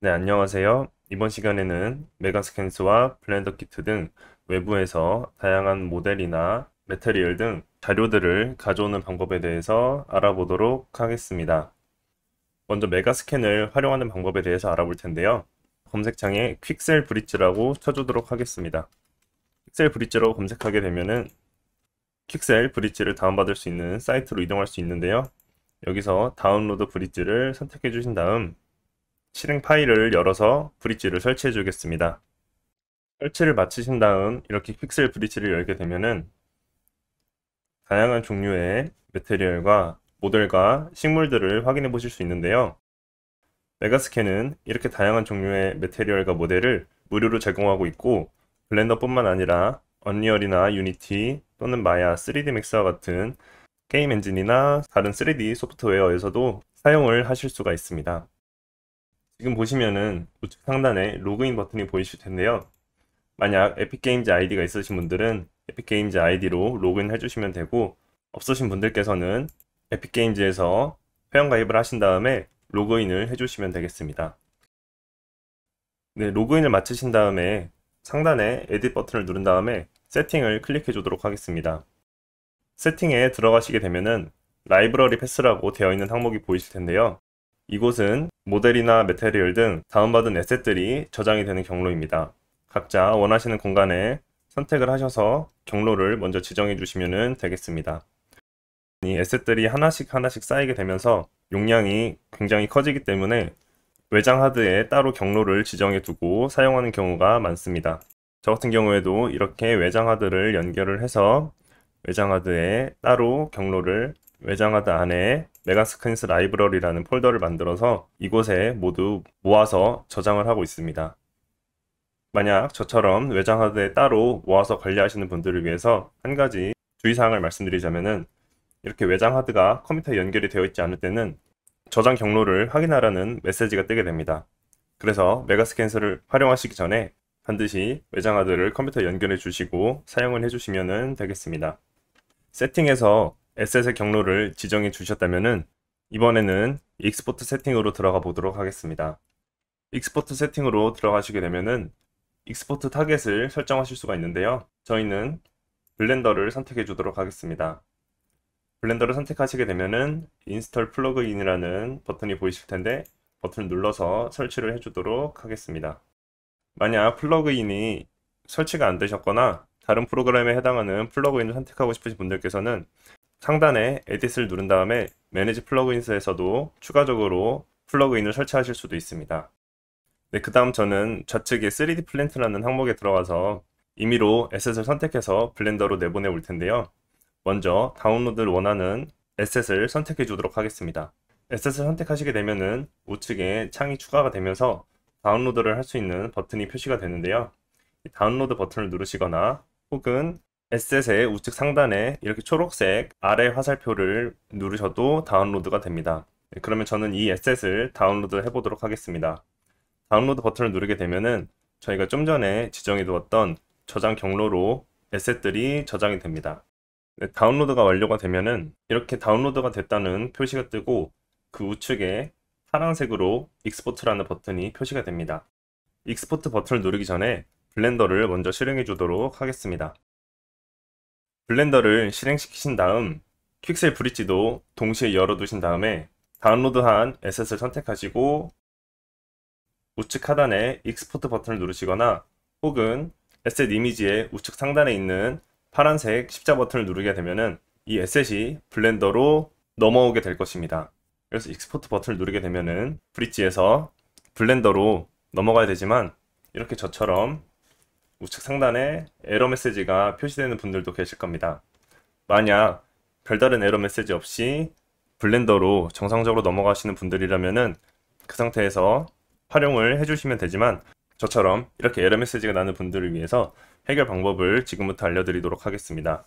네, 안녕하세요. 이번 시간에는 메가스캔스와 블렌더 키트 등 외부에서 다양한 모델이나 메테리얼 등 자료들을 가져오는 방법에 대해서 알아보도록 하겠습니다. 먼저 메가스캔을 활용하는 방법에 대해서 알아볼 텐데요. 검색창에 퀵셀 브릿지라고 쳐주도록 하겠습니다. 퀵셀 브릿지로 검색하게 되면은 퀵셀 브릿지를 다운받을 수 있는 사이트로 이동할 수 있는데요. 여기서 다운로드 브릿지를 선택해 주신 다음 실행 파일을 열어서 브릿지를 설치해 주겠습니다. 설치를 마치신 다음 이렇게 픽셀 브릿지를 열게 되면은 다양한 종류의 메테리얼과 모델과 식물들을 확인해 보실 수 있는데요. 메가스캔은 이렇게 다양한 종류의 메테리얼과 모델을 무료로 제공하고 있고 블렌더뿐만 아니라 언리얼이나 유니티 또는 마야 3D 맥스와 같은 게임 엔진이나 다른 3D 소프트웨어에서도 사용을 하실 수가 있습니다. 지금 보시면은 우측 상단에 로그인 버튼이 보이실 텐데요. 만약 에픽게임즈 아이디가 있으신 분들은 에픽게임즈 아이디로 로그인 해주시면 되고 없으신 분들께서는 에픽게임즈에서 회원가입을 하신 다음에 로그인을 해주시면 되겠습니다. 네, 로그인을 마치신 다음에 상단에 에딧 버튼을 누른 다음에 세팅을 클릭해 주도록 하겠습니다. 세팅에 들어가시게 되면은 라이브러리 패스라고 되어 있는 항목이 보이실 텐데요. 이곳은 모델이나 메테리얼 등 다운받은 에셋들이 저장이 되는 경로입니다. 각자 원하시는 공간에 선택을 하셔서 경로를 먼저 지정해 주시면 되겠습니다. 이 에셋들이 하나씩 하나씩 쌓이게 되면서 용량이 굉장히 커지기 때문에 외장 하드에 따로 경로를 지정해 두고 사용하는 경우가 많습니다. 저 같은 경우에도 이렇게 외장 하드를 연결을 해서 외장 하드에 따로 경로를 외장하드 안에 메가스크린스 라이브러리라는 폴더를 만들어서 이곳에 모두 모아서 저장을 하고 있습니다. 만약 저처럼 외장하드에 따로 모아서 관리하시는 분들을 위해서 한 가지 주의사항을 말씀드리자면 이렇게 외장하드가 컴퓨터에 연결이 되어 있지 않을 때는 저장 경로를 확인하라는 메시지가 뜨게 됩니다. 그래서 메가스캔스를 활용하시기 전에 반드시 외장하드를 컴퓨터에 연결해 주시고 사용을 해 주시면 되겠습니다. 세팅에서 에셋의 경로를 지정해 주셨다면 이번에는 익스포트 세팅으로 들어가 보도록 하겠습니다. 익스포트 세팅으로 들어가시게 되면 익스포트 타겟을 설정하실 수가 있는데요. 저희는 블렌더를 선택해 주도록 하겠습니다. 블렌더를 선택하시게 되면은 인스톨 플러그인이라는 버튼이 보이실 텐데 버튼을 눌러서 설치를 해주도록 하겠습니다. 만약 플러그인이 설치가 안 되셨거나 다른 프로그램에 해당하는 플러그인을 선택하고 싶으신 분들께서는 상단에 에딧을 누른 다음에 매니지 플러그인스에서도 추가적으로 플러그인을 설치하실 수도 있습니다. 네, 그 다음 저는 좌측에 3D 플랜트라는 항목에 들어가서 임의로 에셋을 선택해서 블렌더로 내보내 올 텐데요. 먼저 다운로드를 원하는 에셋을 선택해 주도록 하겠습니다. 에셋을 선택하시게 되면은 우측에 창이 추가가 되면서 다운로드를 할 수 있는 버튼이 표시가 되는데요. 다운로드 버튼을 누르시거나 혹은 에셋의 우측 상단에 이렇게 초록색 아래 화살표를 누르셔도 다운로드가 됩니다. 네, 그러면 저는 이 에셋을 다운로드 해보도록 하겠습니다. 다운로드 버튼을 누르게 되면은 저희가 좀 전에 지정해 두었던 저장 경로로 에셋들이 저장이 됩니다. 네, 다운로드가 완료가 되면은 이렇게 다운로드가 됐다는 표시가 뜨고 그 우측에 파란색으로 익스포트라는 버튼이 표시가 됩니다. 익스포트 버튼을 누르기 전에 블렌더를 먼저 실행해 주도록 하겠습니다. 블렌더를 실행시키신 다음 퀵셀 브릿지도 동시에 열어두신 다음에 다운로드한 에셋을 선택하시고 우측 하단에 익스포트 버튼을 누르시거나 혹은 에셋 이미지의 우측 상단에 있는 파란색 십자 버튼을 누르게 되면 은이 에셋이 블렌더로 넘어오게 될 것입니다. 그래서 익스포트 버튼을 누르게 되면 은 브릿지에서 블렌더로 넘어가야 되지만 이렇게 저처럼 우측 상단에 에러 메시지가 표시되는 분들도 계실 겁니다. 만약 별다른 에러 메시지 없이 블렌더로 정상적으로 넘어가시는 분들이라면 그 상태에서 활용을 해주시면 되지만 저처럼 이렇게 에러 메시지가 나는 분들을 위해서 해결 방법을 지금부터 알려드리도록 하겠습니다.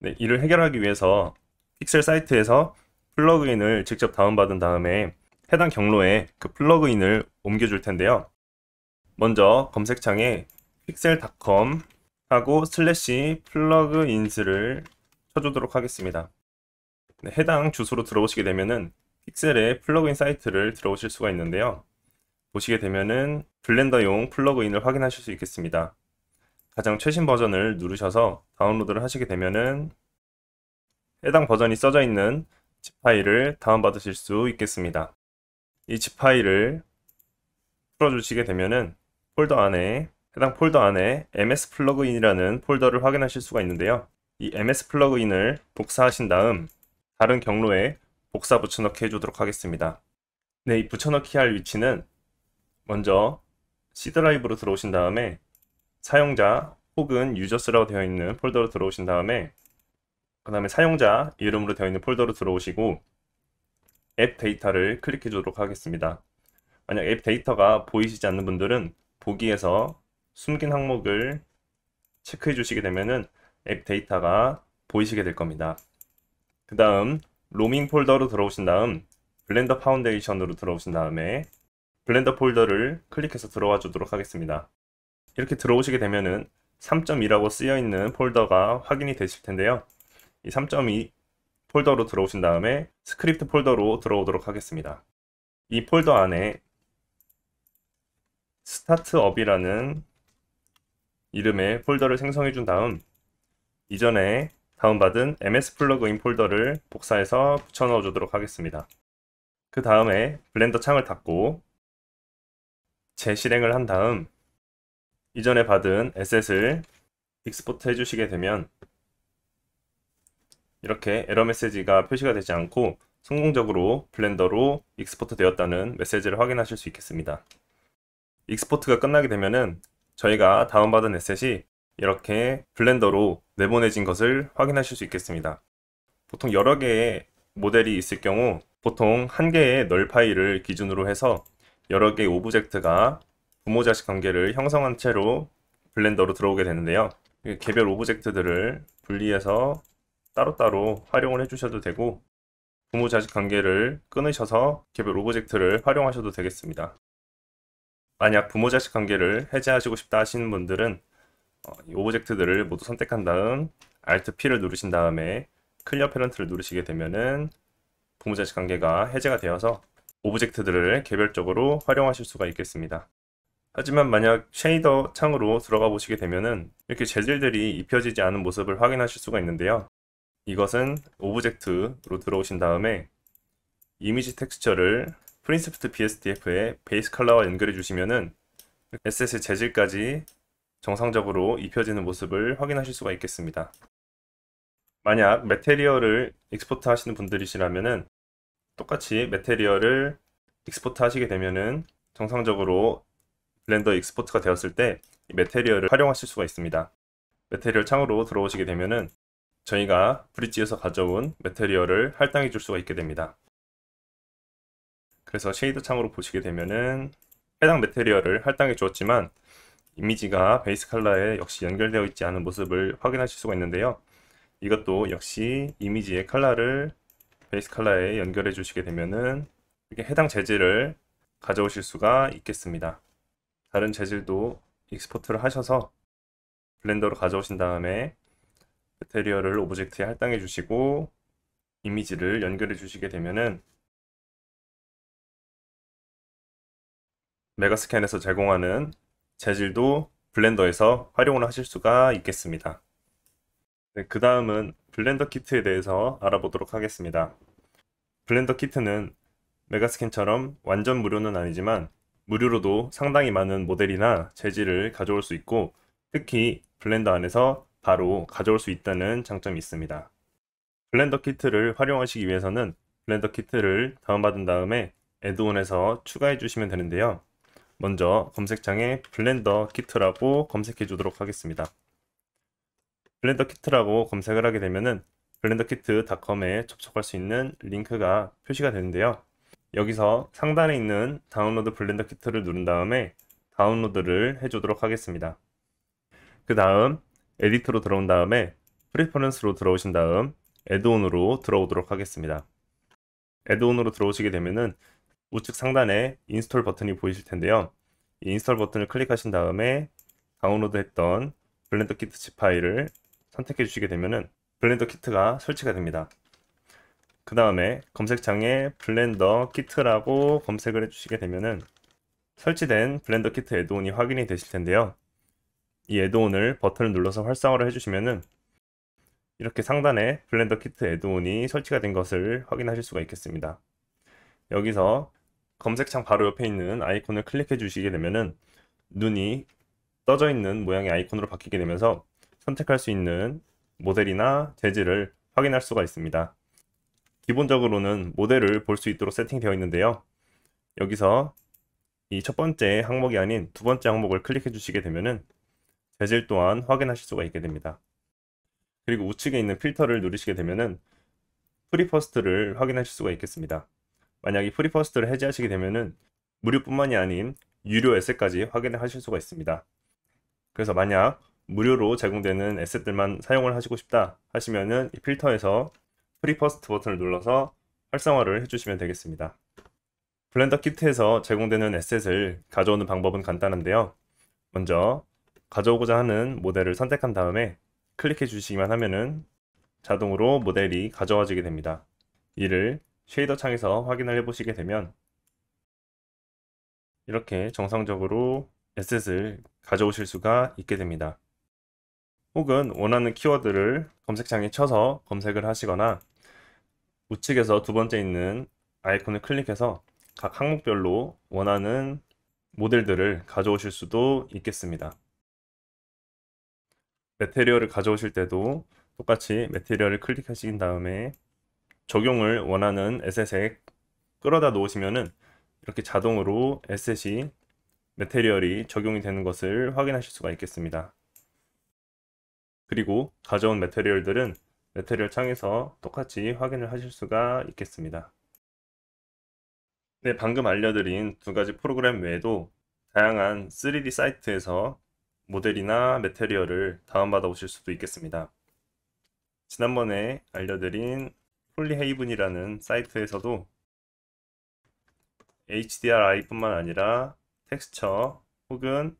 네, 이를 해결하기 위해서 픽셀 사이트에서 플러그인을 직접 다운받은 다음에 해당 경로에 그 플러그인을 옮겨줄 텐데요. 먼저 검색창에 픽셀닷컴 하고 슬래시 플러그인스를 쳐주도록 하겠습니다. 네, 해당 주소로 들어오시게 되면은 픽셀의 플러그인 사이트를 들어오실 수가 있는데요. 보시게 되면은 블렌더용 플러그인을 확인하실 수 있겠습니다. 가장 최신 버전을 누르셔서 다운로드를 하시게 되면은 해당 버전이 써져 있는 zip 파일을 다운받으실 수 있겠습니다. 이 zip 파일을 풀어주시게 되면은 폴더 안에 해당 폴더 안에 ms 플러그인이라는 폴더를 확인하실 수가 있는데요. 이 ms 플러그인을 복사하신 다음 다른 경로에 복사 붙여넣기 해주도록 하겠습니다. 네, 이 붙여넣기 할 위치는 먼저 C 드라이브로 들어오신 다음에 사용자 혹은 유저스라고 되어 있는 폴더로 들어오신 다음에 그 다음에 사용자 이름으로 되어 있는 폴더로 들어오시고 앱 데이터를 클릭해 주도록 하겠습니다. 만약 앱 데이터가 보이시지 않는 분들은 보기에서 숨긴 항목을 체크해 주시게 되면은 앱 데이터가 보이시게 될 겁니다. 그 다음 로밍 폴더로 들어오신 다음 블렌더 파운데이션으로 들어오신 다음에 블렌더 폴더를 클릭해서 들어와 주도록 하겠습니다. 이렇게 들어오시게 되면은 3.2라고 쓰여 있는 폴더가 확인이 되실 텐데요. 이 3.2 폴더로 들어오신 다음에 스크립트 폴더로 들어오도록 하겠습니다. 이 폴더 안에 스타트업이라는 이름의 폴더를 생성해 준 다음 이전에 다운받은 ms 플러그인 폴더를 복사해서 붙여 넣어 주도록 하겠습니다. 그 다음에 블렌더 창을 닫고 재실행을 한 다음 이전에 받은 에셋을 익스포트 해주시게 되면 이렇게 에러 메시지가 표시가 되지 않고 성공적으로 블렌더로 익스포트 되었다는 메시지를 확인하실 수 있겠습니다. 익스포트가 끝나게 되면은 저희가 다운받은 에셋이 이렇게 블렌더로 내보내진 것을 확인하실 수 있겠습니다. 보통 여러 개의 모델이 있을 경우 보통 한 개의 널 파일을 기준으로 해서 여러 개의 오브젝트가 부모자식 관계를 형성한 채로 블렌더로 들어오게 되는데요. 개별 오브젝트들을 분리해서 따로따로 활용을 해주셔도 되고 부모자식 관계를 끊으셔서 개별 오브젝트를 활용하셔도 되겠습니다. 만약 부모 자식 관계를 해제하시고 싶다 하시는 분들은 어, 이 오브젝트들을 모두 선택한 다음 Alt P를 누르신 다음에 클리어 패런트를 누르시게 되면은 부모 자식 관계가 해제가 되어서 오브젝트들을 개별적으로 활용하실 수가 있겠습니다. 하지만 만약 쉐이더 창으로 들어가 보시게 되면은 이렇게 재질들이 입혀지지 않은 모습을 확인하실 수가 있는데요. 이것은 오브젝트로 들어오신 다음에 이미지 텍스처를 프린스프트 BSDF에 베이스 컬러와 연결해 주시면은 s 셋의 재질까지 정상적으로 입혀지는 모습을 확인하실 수가 있겠습니다. 만약 메테리얼을 익스포트 하시는 분들이시라면은 똑같이 메테리얼을 익스포트 하시게 되면은 정상적으로 블렌더 익스포트가 되었을 때 메테리얼을 활용하실 수가 있습니다. 메테리얼 창으로 들어오시게 되면은 저희가 브릿지에서 가져온 메테리얼을 할당해 줄 수가 있게 됩니다. 그래서 쉐이드 창으로 보시게 되면은 해당 메테리얼을 할당해 주었지만 이미지가 베이스 컬러에 역시 연결되어 있지 않은 모습을 확인하실 수가 있는데요. 이것도 역시 이미지의 컬러를 베이스 컬러에 연결해 주시게 되면은 이렇게 해당 재질을 가져오실 수가 있겠습니다. 다른 재질도 익스포트를 하셔서 블렌더로 가져오신 다음에 메테리얼을 오브젝트에 할당해 주시고 이미지를 연결해 주시게 되면은 메가스캔에서 제공하는 재질도 블렌더에서 활용을 하실 수가 있겠습니다. 네, 그 다음은 블렌더 키트에 대해서 알아보도록 하겠습니다. 블렌더 키트는 메가스캔처럼 완전 무료는 아니지만 무료로도 상당히 많은 모델이나 재질을 가져올 수 있고 특히 블렌더 안에서 바로 가져올 수 있다는 장점이 있습니다. 블렌더 키트를 활용하시기 위해서는 블렌더 키트를 다운받은 다음에 애드온에서 추가해 주시면 되는데요. 먼저 검색창에 블렌더 키트라고 검색해 주도록 하겠습니다. 블렌더 키트라고 검색을 하게 되면은 블렌더키트.com에 접속할 수 있는 링크가 표시가 되는데요. 여기서 상단에 있는 다운로드 블렌더 키트를 누른 다음에 다운로드를 해주도록 하겠습니다. 그 다음 에디터로 들어온 다음에 프리퍼런스로 들어오신 다음 에드온으로 들어오도록 하겠습니다. 에드온으로 들어오시게 되면은 우측 상단에 인스톨 버튼이 보이실 텐데요. 이 인스톨 버튼을 클릭하신 다음에 다운로드 했던 블렌더 키트 zip 파일을 선택해 주시게 되면은 블렌더 키트가 설치가 됩니다. 그 다음에 검색창에 블렌더 키트라고 검색을 해주시게 되면은 설치된 블렌더 키트 에드온이 확인이 되실 텐데요. 이에드온을 버튼을 눌러서 활성화를 해주시면은 이렇게 상단에 블렌더 키트 에드온이 설치가 된 것을 확인하실 수가 있겠습니다. 여기서 검색창 바로 옆에 있는 아이콘을 클릭해 주시게 되면은 눈이 떠져 있는 모양의 아이콘으로 바뀌게 되면서 선택할 수 있는 모델이나 재질을 확인할 수가 있습니다. 기본적으로는 모델을 볼 수 있도록 세팅되어 있는데요. 여기서 이 첫 번째 항목이 아닌 두 번째 항목을 클릭해 주시게 되면은 재질 또한 확인하실 수가 있게 됩니다. 그리고 우측에 있는 필터를 누르시게 되면은 프리퍼스트를 확인하실 수가 있겠습니다. 만약에 프리퍼스트를 해지하시게 되면은 무료뿐만이 아닌 유료 에셋까지 확인을 하실 수가 있습니다. 그래서 만약 무료로 제공되는 에셋들만 사용을 하시고 싶다 하시면은 이 필터에서 프리퍼스트 버튼을 눌러서 활성화를 해주시면 되겠습니다. 블렌더 키트에서 제공되는 에셋을 가져오는 방법은 간단한데요. 먼저 가져오고자 하는 모델을 선택한 다음에 클릭해 주시기만 하면은 자동으로 모델이 가져와지게 됩니다. 이를 쉐이더 창에서 확인을 해보시게 되면 이렇게 정상적으로 에셋을 가져오실 수가 있게 됩니다. 혹은 원하는 키워드를 검색창에 쳐서 검색을 하시거나 우측에서 두 번째 있는 아이콘을 클릭해서 각 항목별로 원하는 모델들을 가져오실 수도 있겠습니다. 메테리얼을 가져오실 때도 똑같이 메테리얼을 클릭하신 다음에 적용을 원하는 에셋에 끌어다 놓으시면은 이렇게 자동으로 에셋이 메테리얼이 적용이 되는 것을 확인하실 수가 있겠습니다. 그리고 가져온 메테리얼들은 메테리얼 창에서 똑같이 확인을 하실 수가 있겠습니다. 네, 방금 알려드린 두 가지 프로그램 외에도 다양한 3D 사이트에서 모델이나 메테리얼을 다운받아 오실 수도 있겠습니다. 지난번에 알려드린 폴리헤이븐이라는 사이트에서도 HDRI뿐만 아니라 텍스처 혹은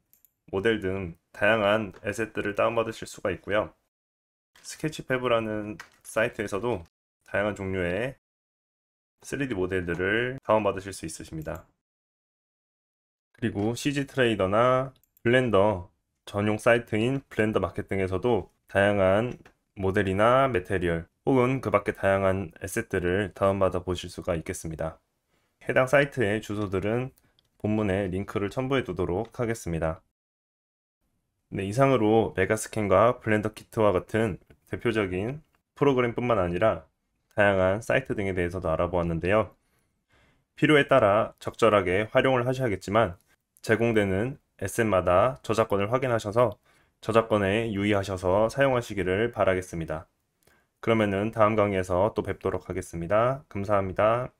모델 등 다양한 에셋들을 다운받으실 수가 있고요. 스케치패브라는 사이트에서도 다양한 종류의 3D 모델들을 다운받으실 수 있으십니다. 그리고 CG 트레이더나 블렌더 전용 사이트인 블렌더 마켓 등에서도 다양한 모델이나 메테리얼 혹은 그 밖의 다양한 에셋들을 다운받아 보실 수가 있겠습니다. 해당 사이트의 주소들은 본문에 링크를 첨부해 두도록 하겠습니다. 네, 이상으로 메가스캔과 블렌더 키트와 같은 대표적인 프로그램뿐만 아니라 다양한 사이트 등에 대해서도 알아보았는데요. 필요에 따라 적절하게 활용을 하셔야겠지만 제공되는 에셋마다 저작권을 확인하셔서 저작권에 유의하셔서 사용하시기를 바라겠습니다. 그러면은 다음 강의에서 또 뵙도록 하겠습니다. 감사합니다.